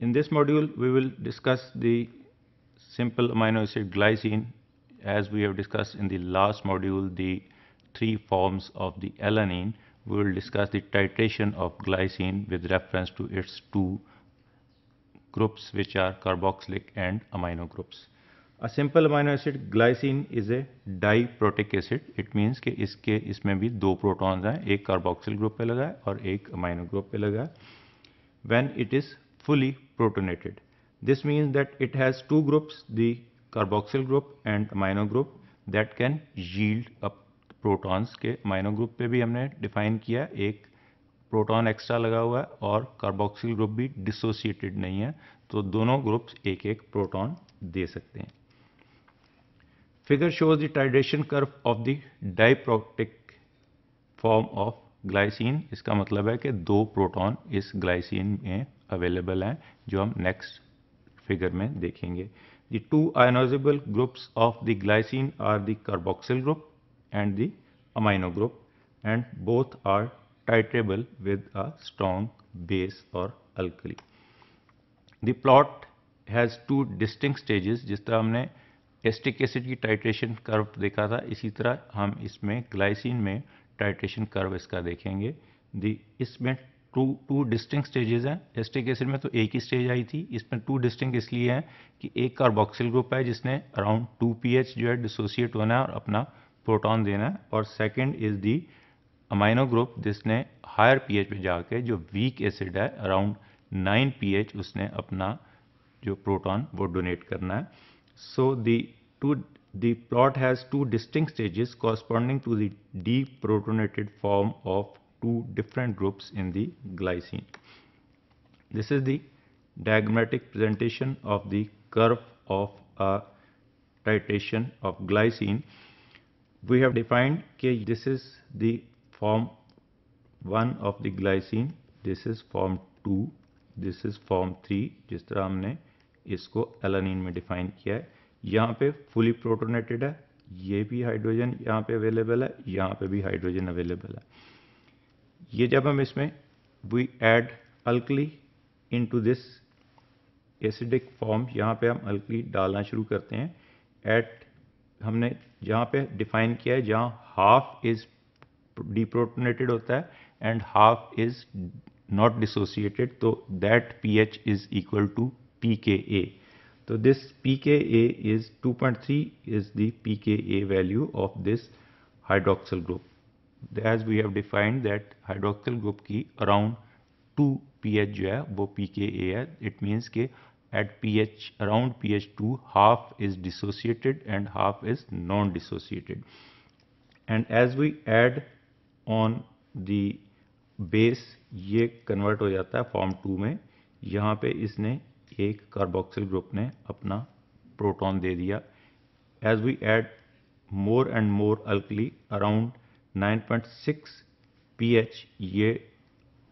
In this module, we will discuss the simple amino acid glycine as we have discussed in the last module the three forms of the alanine we will discuss the titration of glycine with reference to its two groups which are carboxylic and amino groups a simple amino acid glycine is a diprotic acid it means that इसके इसमें भी दो protons हैं एक carboxyl group and one है group. when it is fully protonated. This means that it has two groups, the carboxyl group and amino group that can yield up protons के amino group पे भी हमने define किया एक proton extra लगा हुआ है और कार्बोक्सिल ग्रुप भी डिसोसिएटेड नहीं है तो दोनों ग्रुप्स एक एक प्रोटॉन दे सकते हैं figure shows the titration curve of the diprotic form of glycine इसका मतलब है कि दो प्रोटॉन इस ग्लाइसिन में अवेलेबल हैं जो हम नेक्स्ट फिगर में देखेंगे the two ionisable groups of the glycine are the carboxyl group and the amino group and both are titratable with a strong base और alkali the plot has two distinct stages जिस तरह हमने acetic acid की titration curve देखा था इसी तरह हम इसमें ग्लाइसिन में टाइट्रेशन कर्व इसका देखेंगे दी इसमें टू टू डिस्टिंग स्टेजेस हैं एस्टिक एसिड में तो एक ही स्टेज आई थी इसमें टू डिस्टिंग इसलिए है कि एक कार्बोक्सिल ग्रुप है जिसने अराउंड टू पी जो है डिसोसिएट होना है और अपना प्रोटॉन देना है और second is the amino group जिसने हायर एच में जाके जो वीक एसिड है अराउंड नाइन पी उसने अपना जो प्रोटॉन वो डोनेट करना है so the two plot has two distinct stages corresponding to to deprotonated form of two different groups in the glycine. This is the diagrammatic presentation of the curve of a titration of glycine. We have defined that this is the form 1 of the glycine, this is form 2, this is form 3, जिस तरह हमने इसको alanine में define किया है यहाँ पे fully protonated है ये भी hydrogen यहाँ पे available है यहाँ पे भी hydrogen available है ये जब हम इसमें we add alkali into this acidic form यहाँ पे हम अल्कली डालना शुरू करते हैं एट हमने जहाँ पे डिफाइन किया है जहाँ हाफ इज़ डिप्रोटोनेटेड होता है and half is not dissociated तो that P H is equal to P K A तो this P K A is 2.3 is the P K A value of this hydroxyl group as we have defined that hydroxyl group की around two H जो है वो P K A है it means के at P H around P H two half is dissociated and half is non dissociated and as we add on the base ये convert हो जाता है form to में यहाँ पे इसने एक कार्बोक्सिल ग्रुप ने अपना प्रोटॉन दे दिया as we add more and more alkali around 9.6 pH ये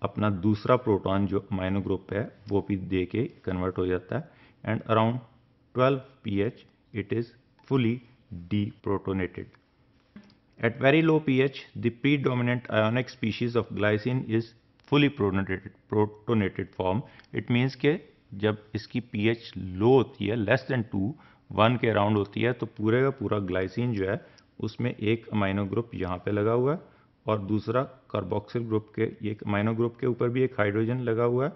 अपना दूसरा प्रोटॉन जो माइनो ग्रुप है वो भी दे के कन्वर्ट हो जाता है and around 12 pH it is fully deprotonated at very low pH the predominant ionic species of glycine is fully protonated protonated form it means के जब इसकी पीएच लो होती है लेस देन टू वन के अराउंड होती है तो पूरे का पूरा ग्लाइसिन जो है उसमें एक अमाइनो ग्रुप यहाँ पे लगा हुआ है और दूसरा कार्बोक्सिल ग्रुप के एक अमाइनो ग्रुप के ऊपर भी एक हाइड्रोजन लगा हुआ है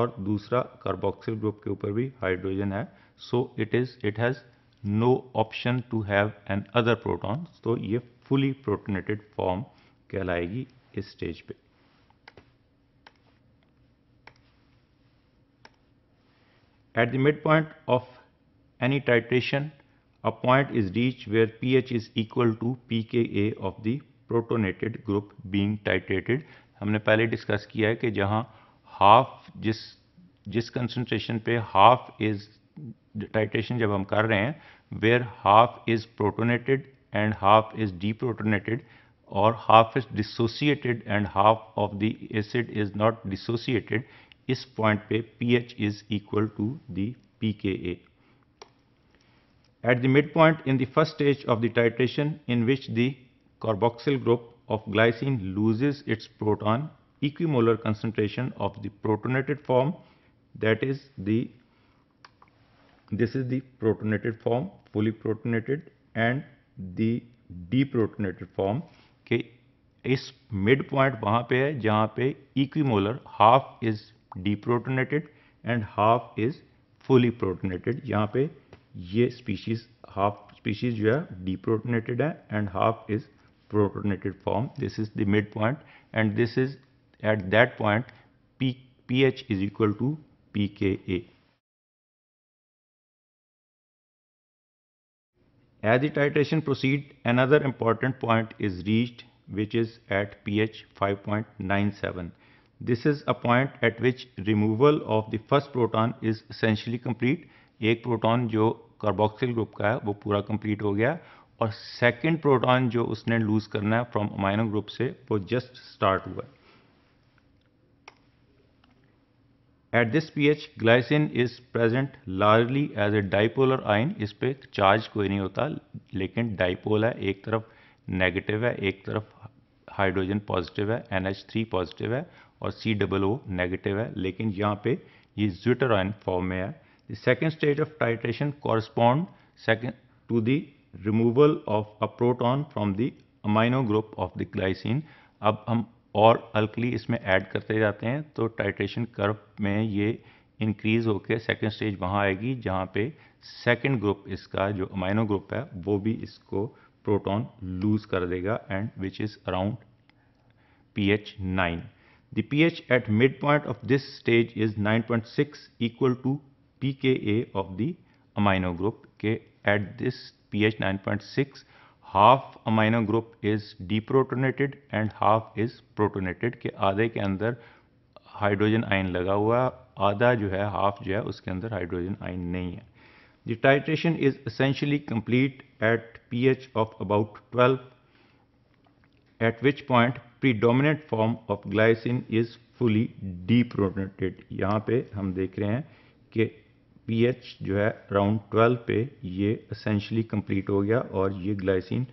और दूसरा कार्बोक्सिल ग्रुप के ऊपर भी हाइड्रोजन है so it is it has no option to have another proton तो ये फुली प्रोटोनेटेड फॉर्म कहलाएगी इस स्टेज पे at the midpoint of any titration A point is reached where pH is equal to pKa of the protonated group being titrated. हमने पहले discuss किया है कि जहाँ हाफ जिस जिस कंसनट्रेशन पे हाफ इज टाइटेशन जब हम कर रहे हैं where half is protonated and half is deprotonated और half is dissociated and half of the acid is not dissociated इस पॉइंट पे pH is equal to the pKa at the midpoint in the first stage of the titration in which the carboxyl group of glycine loses its proton equimolar concentration of the protonated form that is the this is the protonated form fully protonated and the deprotonated form के इस midpoint point वहाँ पे है जहाँ पे equimolar half is deprotonated and half is fully protonated यहाँ पे ये स्पीशीज हाफ स्पीशीज जो है डीप्रोटोनेटेड है and half is protonated form this is the mid point and this is at that point P P H is equal to P K A As the titration proceed, another important point is reached which is at pH 5.97. This is a point at which removal of the first proton is essentially complete एक proton जो carboxyl group का है वो पूरा complete हो गया और second proton जो उसने लूज करना है फ्रॉम अमाइनो ग्रुप से वो जस्ट स्टार्ट हुआ at this pH glycine is present largely as a dipolar ion इस पर चार्ज कोई नहीं होता लेकिन डाइपोल है एक तरफ नेगेटिव है एक तरफ हाइड्रोजन पॉजिटिव है एन थ्री पॉजिटिव है और सी डबल ओ नेगेटिव है लेकिन यहाँ पे ये ज्विटर आयन फॉर्म में है The second stage of titration correspond to the removal of a proton from the amino group of the glycine. अब हम और अल्कली इसमें ऐड करते जाते हैं तो टाइट्रेशन कर्व में ये इंक्रीज होकर सेकेंड स्टेज वहाँ आएगी जहाँ पे सेकेंड ग्रुप इसका जो अमाइनो ग्रुप है वो भी इसको प्रोटॉन लूज कर देगा and which is around P H nine the P H at mid point of this stage is nine point six equal to pKa of the amino group okay, at this pH 9.6 half amino group is deprotonated and half is protonated के आधे के अंदर hydrogen ion लगा हुआ है आधा जो है हाफ जो है उसके अंदर हाइड्रोजन आयन नहीं है The titration is essentially complete at pH of about 12 at which point predominant form of glycine is fully deprotonated यहाँ पे हम देख रहे हैं कि पीएच जो है राउंड 12 पे ये असेंशली कंप्लीट हो गया और ये ग्लाइसिन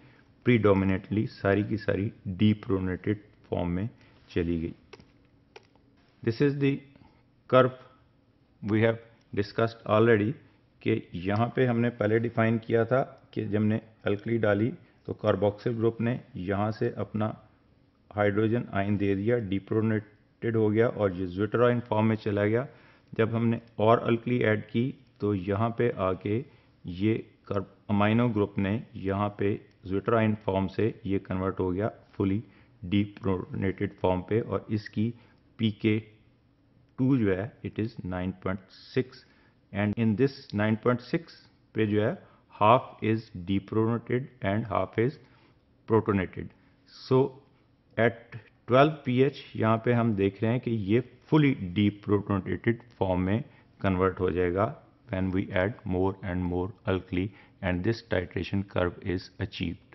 प्रीडोमिनेटली सारी की सारी डीप्रोनेटेड फॉर्म में चली गई this is the curve we have discussed already कि यहाँ पे हमने पहले डिफाइन किया था कि जब हमने अल्कली डाली तो कार्बोक्सिल ग्रुप ने यहाँ से अपना हाइड्रोजन आयन दे दिया डिप्रोनेटेड हो गया और ये ज्विटराइन फॉर्म में चला गया जब हमने और अल्कली ऐड की तो यहाँ पे आके ये कर अमाइनो ग्रुप ने यहाँ पे जुटराइन फॉर्म से ये कन्वर्ट हो गया फुली डी प्रोनेटेड फॉर्म पे और इसकी पी के टू जो है it is 9.6 and in this nine point six पे जो है half is deprotonated and half is protonated so at 12 pH यहाँ पे हम देख रहे हैं कि ये फुली डीप प्रोटोनेटेटेड फॉर्म में कन्वर्ट हो जाएगा when we add more and more alkali and this titration curve is achieve